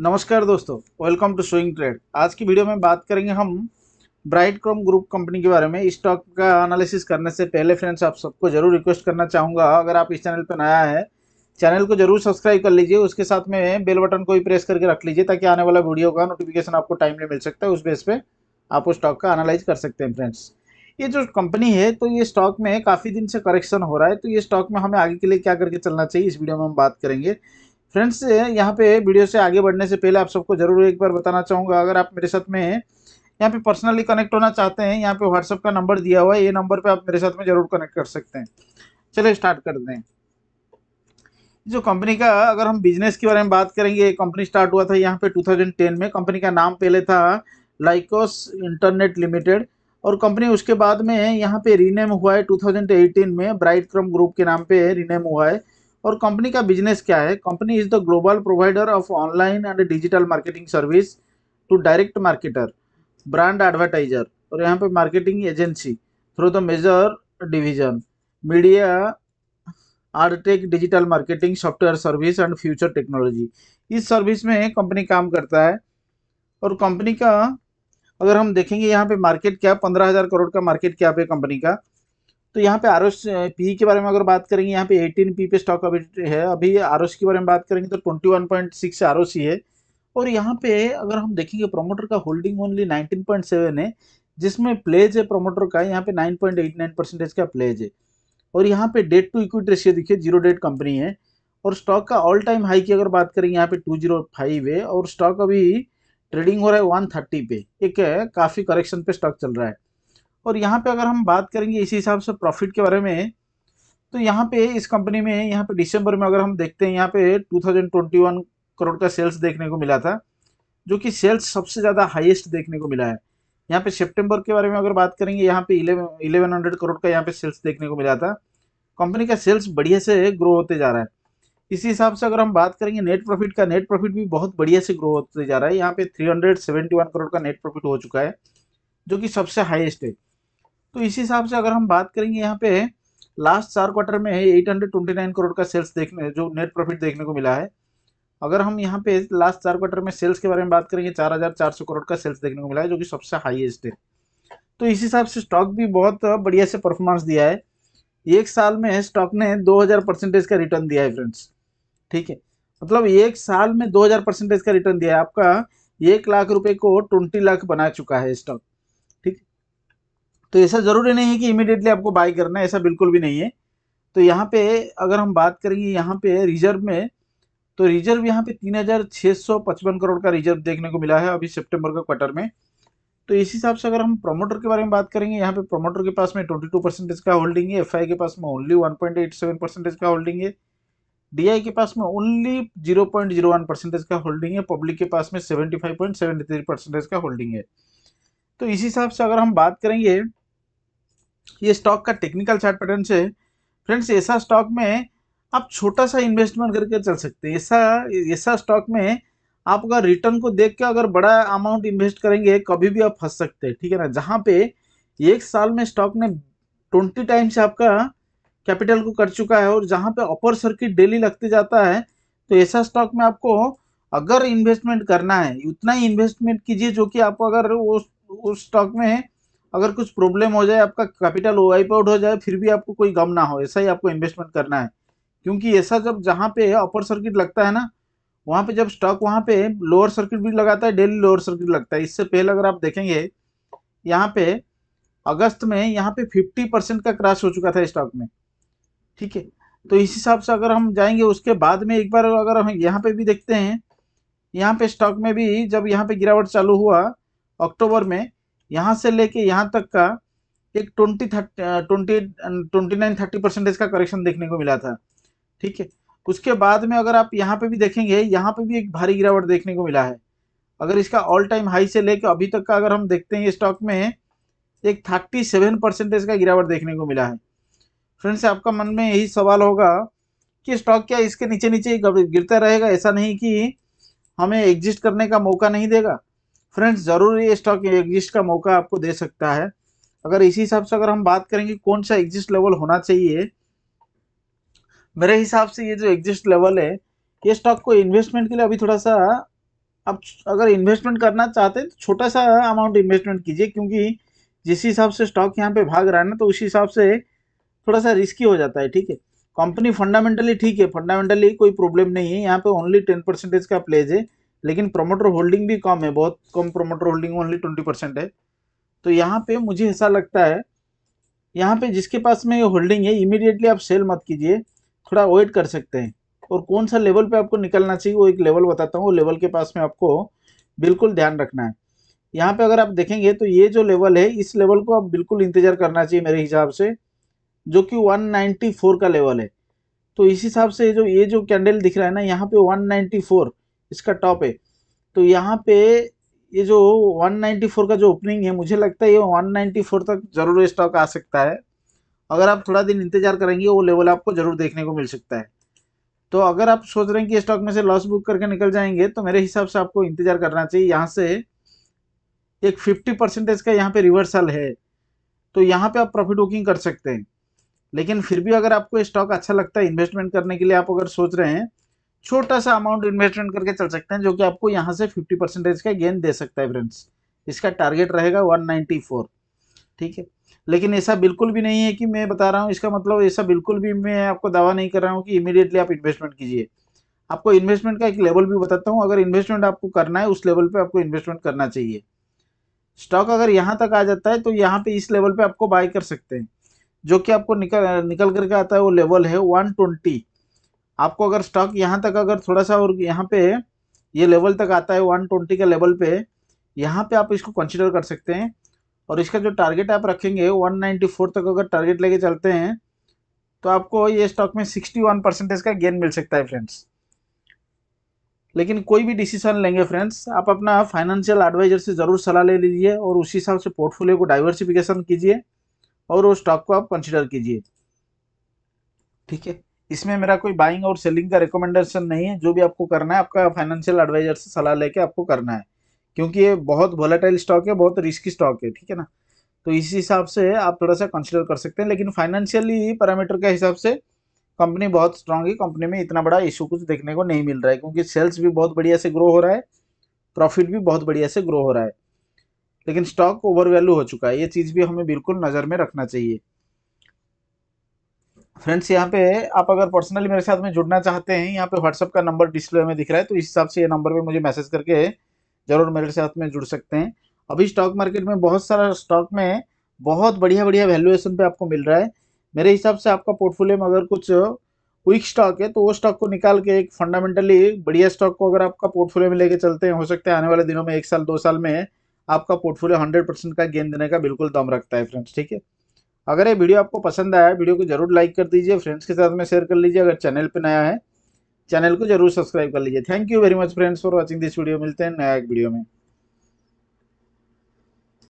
नमस्कार दोस्तों welcome to swing trade आज की वीडियो में बात करेंगे हम ब्राइट क्रोम ग्रुप कंपनी के बारे में इस स्टॉक का एनालिसिस करने से पहले फ्रेंड्स आप सबको जरूर रिक्वेस्ट करना चाहूँगा अगर आप इस चैनल पर नया है चैनल को जरूर सब्सक्राइब कर लीजिए उसके साथ में बेल बटन को भी प्रेस करके रख लीजिए ताकि आने वाला वीडियो का नोटिफिकेशन आपको टाइमली मिल सकता है उस बेस पर आप उस स्टॉक का एनालाइज कर सकते हैं फ्रेंड्स ये जो कंपनी है तो ये स्टॉक में काफ़ी दिन से करेक्शन हो रहा है तो ये स्टॉक में हमें आगे के लिए क्या करके चलना चाहिए इस वीडियो में हम बात करेंगे फ्रेंड्स यहाँ पे वीडियो से आगे बढ़ने से पहले आप सबको जरूर एक बार बताना चाहूँगा अगर आप मेरे साथ में यहाँ पे पर्सनली कनेक्ट होना चाहते हैं यहाँ पे व्हाट्सअप का नंबर दिया हुआ है ये नंबर पे आप मेरे साथ में जरूर कनेक्ट कर सकते हैं चलिए स्टार्ट कर दें जो कंपनी का अगर हम बिजनेस के बारे में बात करेंगे कंपनी स्टार्ट हुआ था यहाँ पे 2010 में कंपनी का नाम पहले था लाइकोस इंटरनेट लिमिटेड और कंपनी उसके बाद में यहाँ पे रीनेम हुआ है टू में ब्राइट क्रम ग्रुप के नाम पे रीनेम हुआ है और कंपनी का बिजनेस क्या है company is the global provider of online and digital marketing service to direct marketer brand advertiser और यहाँ पे marketing agency through the major division media Artech digital marketing software service and future technology इस service में company काम करता है और company का अगर हम देखेंगे यहाँ पे मार्केट कैप पंद्रह हज़ार करोड़ का मार्केट कैप है कंपनी का तो यहाँ पे आर पी के बारे में अगर बात करेंगे यहाँ पे 18 पी पे स्टॉक अभी है अभी आर के बारे में बात करेंगे तो 21.6 आर है और यहाँ पे अगर हम देखेंगे प्रोमोटर का होल्डिंग ओनली 19.7 है जिसमें प्लेज है प्रोमोटर का यहाँ पे 9.89 परसेंटेज का प्लेज है और यहाँ पे डेट टू इक्विटी रेशियो देखिए जीरो डेट कंपनी है और स्टॉक का ऑल टाइम हाई की अगर बात करेंगे यहाँ पे टू जीरो फाइव है और स्टॉक अभी ट्रेडिंग हो रहा है वन थर्टी पे एक काफ़ी करेक्शन पे स्टॉक चल रहा है और यहाँ पे अगर हम बात करेंगे इसी हिसाब से प्रॉफिट के बारे में तो यहाँ पे इस कंपनी में यहाँ पे दिसंबर में अगर हम देखते हैं यहाँ पे 2021 करोड़ का सेल्स देखने को मिला था जो कि सेल्स सबसे ज़्यादा हाईएस्ट देखने को मिला है यहाँ पे सितंबर के बारे में अगर बात करेंगे यहाँ पे इलेवन हंड्रेड करोड़ का यहाँ पे सेल्स देखने को मिला था कंपनी का सेल्स बढ़िया से ग्रो होते जा रहा है इसी हिसाब से अगर हम बात करेंगे नेट प्रॉफिट का नेट प्रॉफिट भी बहुत बढ़िया से ग्रो होते जा रहा है यहाँ पे 371 करोड़ का नेट प्रॉफिट हो चुका है जो कि सबसे हाईएस्ट है तो इस हिसाब से अगर हम बात करेंगे यहाँ पे लास्ट चार क्वार्टर में है हंड्रेड करोड़ का सेल्स देखने जो नेट प्रॉफिट देखने को मिला है अगर हम यहाँ पे लास्ट चार क्वार्टर में सेल्स के बारे में बात करेंगे सौ करोड़ का सेल्स देखने को मिला है जो कि सबसे हाईएस्ट है तो इस हिसाब से स्टॉक भी बहुत बढ़िया से परफॉर्मेंस दिया है एक साल में स्टॉक ने 2000 परसेंटेज का रिटर्न दिया है फ्रेंड्स ठीक है मतलब एक साल में 2000 परसेंटेज का रिटर्न दिया है आपका एक लाख रुपए को ट्वेंटी लाख बना चुका है स्टॉक तो ऐसा ज़रूरी नहीं है कि इमिडिएटली आपको बाय करना है ऐसा बिल्कुल भी नहीं है तो यहाँ पे अगर हम बात करेंगे यहाँ पे रिजर्व में तो रिजर्व यहाँ पे तीन हजार छः सौ पचपन करोड़ का रिजर्व देखने को मिला है अभी सितंबर का क्वार्टर में तो इस हिसाब से अगर हम प्रोमोटर के बारे में बात करेंगे यहाँ पे प्रोमोटर के पास में ट्वेंटी टू परसेंटेज का होल्डिंग है एफ के पास में only one point eight seven percentage का होल्डिंग है डी के पास में only zero point zero one percentage का होल्डिंग है पब्लिक के पास में seventy five point seventy three percentage का होल्डिंग है तो इस हिसाब से अगर हम बात करेंगे ये स्टॉक का टेक्निकल चार्ट पैटर्न से फ्रेंड्स ऐसा स्टॉक में आप छोटा सा इन्वेस्टमेंट करके चल सकते हैं ऐसा ऐसा स्टॉक में आपका रिटर्न को देख के अगर बड़ा अमाउंट इन्वेस्ट करेंगे कभी भी आप फंस सकते हैं ठीक है ना जहाँ पे एक साल में स्टॉक ने ट्वेंटी टाइम्स आपका कैपिटल को कर चुका है और जहाँ पे अपर सर्किट डेली लगते जाता है तो ऐसा स्टॉक में आपको अगर इन्वेस्टमेंट करना है उतना ही इन्वेस्टमेंट कीजिए जो कि आपको अगर उस उस स्टॉक में अगर कुछ प्रॉब्लम हो जाए आपका कैपिटल वाइप आउट हो जाए फिर भी आपको कोई गम ना हो ऐसा ही आपको इन्वेस्टमेंट करना है क्योंकि ऐसा जब जहाँ पे अपर सर्किट लगता है ना वहाँ पे जब स्टॉक वहाँ पे लोअर सर्किट भी लगाता है डेली लोअर सर्किट लगता है इससे पहले अगर आप देखेंगे यहाँ पे अगस्त में यहाँ पे 50 परसेंट का क्रैश हो चुका था स्टॉक में ठीक है तो इस हिसाब से अगर हम जाएंगे उसके बाद में एक बार अगर हम यहाँ पे भी देखते हैं यहाँ पे स्टॉक में भी जब यहाँ पे गिरावट चालू हुआ अक्टूबर में यहाँ से लेके यहाँ तक का एक twenty thirty twenty twenty nine thirty percentage का करेक्शन देखने को मिला था ठीक है उसके बाद में अगर आप यहाँ पे भी देखेंगे यहाँ पे भी एक भारी गिरावट देखने को मिला है अगर इसका ऑल टाइम हाई से लेकर अभी तक का अगर हम देखते हैं स्टॉक में एक थर्टी सेवन परसेंटेज का गिरावट देखने को मिला है फ्रेंड्स आपका मन में यही सवाल होगा कि स्टॉक क्या इसके नीचे नीचे गिरता रहेगा ऐसा नहीं कि हमें एग्जिस्ट करने का मौका नहीं देगा फ्रेंड्स ज़रूर ये स्टॉक एग्जिस्ट का मौका आपको दे सकता है अगर इसी हिसाब से अगर हम बात करेंगे कौन सा एग्जिस्ट लेवल होना चाहिए मेरे हिसाब से ये जो एग्जिस्ट लेवल है ये स्टॉक को इन्वेस्टमेंट के लिए अभी थोड़ा सा आप अगर इन्वेस्टमेंट करना चाहते हैं तो छोटा सा अमाउंट इन्वेस्टमेंट कीजिए क्योंकि जिस हिसाब से स्टॉक यहाँ पे भाग रहा है ना तो उस हिसाब से थोड़ा सा रिस्की हो जाता है ठीक है कंपनी फंडामेंटली ठीक है फंडामेंटली कोई प्रॉब्लम नहीं है यहाँ पे ओनली टेन परसेंटेज का प्लेज है लेकिन प्रोमोटर होल्डिंग भी कम है बहुत कम promoter holding only twenty percent है तो यहाँ पे मुझे ऐसा लगता है यहाँ पे जिसके पास में ये होल्डिंग है इमिडिएटली आप सेल मत कीजिए थोड़ा वेट कर सकते हैं और कौन सा लेवल पे आपको निकलना चाहिए वो एक लेवल बताता हूँ वो लेवल के पास में आपको बिल्कुल ध्यान रखना है यहाँ पे अगर आप देखेंगे तो ये जो लेवल है इस लेवल को आप बिल्कुल इंतजार करना चाहिए मेरे हिसाब से जो कि वन का लेवल है तो इस हिसाब से जो ये जो कैंडल दिख रहा है ना यहाँ पे 194 इसका टॉप है तो यहाँ पे ये जो 194 का जो ओपनिंग है मुझे लगता है ये 194 तक जरूर स्टॉक आ सकता है अगर आप थोड़ा दिन इंतजार करेंगे वो लेवल आपको जरूर देखने को मिल सकता है तो अगर आप सोच रहे हैं कि स्टॉक में से लॉस बुक करके निकल जाएंगे तो मेरे हिसाब से आपको इंतजार करना चाहिए यहाँ से एक 50 परसेंटेज का यहाँ पे रिवर्सल है तो यहाँ पे आप प्रॉफिट बुकिंग कर सकते हैं लेकिन फिर भी अगर आपको स्टॉक अच्छा लगता है इन्वेस्टमेंट करने के लिए आप अगर सोच रहे हैं छोटा सा अमाउंट इन्वेस्टमेंट करके चल सकते हैं जो कि आपको यहाँ से फिफ्टी परसेंटेज का गेन दे सकता है फ्रेंड्स इसका टारगेट रहेगा वन नाइन्टी फोर ठीक है लेकिन ऐसा बिल्कुल भी नहीं है कि मैं बता रहा हूँ इसका मतलब ऐसा बिल्कुल भी मैं आपको दावा नहीं कर रहा हूँ कि इमीडिएटली आप इन्वेस्टमेंट कीजिए आपको इन्वेस्टमेंट का एक लेवल भी बताता हूँ अगर इन्वेस्टमेंट आपको करना है उस लेवल पर आपको इन्वेस्टमेंट करना चाहिए स्टॉक अगर यहाँ तक आ जाता है तो यहाँ पर इस लेवल पर आपको बाय कर सकते हैं जो कि आपको निकल निकल करके आता है वो लेवल है वन ट्वेंटी आपको अगर स्टॉक यहाँ तक अगर थोड़ा सा और यहाँ पे ये लेवल तक आता है 120 के लेवल पे यहाँ पे आप इसको कंसिडर कर सकते हैं और इसका जो टारगेट आप रखेंगे 194 तक अगर टारगेट लेके चलते हैं तो आपको ये स्टॉक में 61 परसेंटेज का गेन मिल सकता है फ्रेंड्स लेकिन कोई भी डिसीजन लेंगे फ्रेंड्स आप अपना फाइनेंशियल एडवाइजर से ज़रूर सलाह ले लीजिए और उसी हिसाब से पोर्टफोलियो को डाइवर्सिफिकेशन कीजिए और उस स्टॉक को आप कंसिडर कीजिए ठीक है इसमें मेरा कोई बाइंग और सेलिंग का रिकमेंडेशन नहीं है जो भी आपको करना है आपका फाइनेंशियल एडवाइजर से सलाह लेके आपको करना है क्योंकि ये बहुत वोलेटाइल स्टॉक है बहुत रिस्की स्टॉक है ठीक है ना तो इसी हिसाब से आप थोड़ा सा कंसिडर कर सकते हैं लेकिन फाइनेंशियली पैरामीटर के हिसाब से कंपनी बहुत स्ट्रांग है कंपनी में इतना बड़ा इशू कुछ देखने को नहीं मिल रहा है क्योंकि सेल्स भी बहुत बढ़िया से ग्रो हो रहा है प्रॉफिट भी बहुत बढ़िया से ग्रो हो रहा है लेकिन स्टॉक ओवर वैल्यू हो चुका है ये चीज़ भी हमें बिल्कुल नज़र में रखना चाहिए फ्रेंड्स यहाँ पे आप अगर पर्सनली मेरे साथ में जुड़ना चाहते हैं यहाँ पे व्हाट्सअप का नंबर डिस्प्ले में दिख रहा है तो इस हिसाब से ये नंबर पे मुझे मैसेज करके ज़रूर मेरे साथ में जुड़ सकते हैं अभी स्टॉक मार्केट में बहुत सारा स्टॉक में बहुत बढ़िया बढ़िया वैल्यूएशन पे आपको मिल रहा है मेरे हिसाब से आपका पोर्टफोलियो में अगर कुछ क्विक स्टॉक है तो वो स्टॉक को निकाल के एक फंडामेंटली बढ़िया स्टॉक को अगर आपका पोर्टफोलियो में लेके चलते हैं हो सकता है आने वाले दिनों में एक साल दो साल में आपका पोर्टफोलियो हंड्रेड परसेंट का गेन देने का बिल्कुल दम रखता है फ्रेंड्स ठीक है अगर ये वीडियो आपको पसंद आया वीडियो को जरूर लाइक कर दीजिए फ्रेंड्स के साथ में शेयर कर लीजिए अगर चैनल पर नया है चैनल को जरूर सब्सक्राइब कर लीजिए thank you very much friends for watching this video मिलते हैं नया एक वीडियो में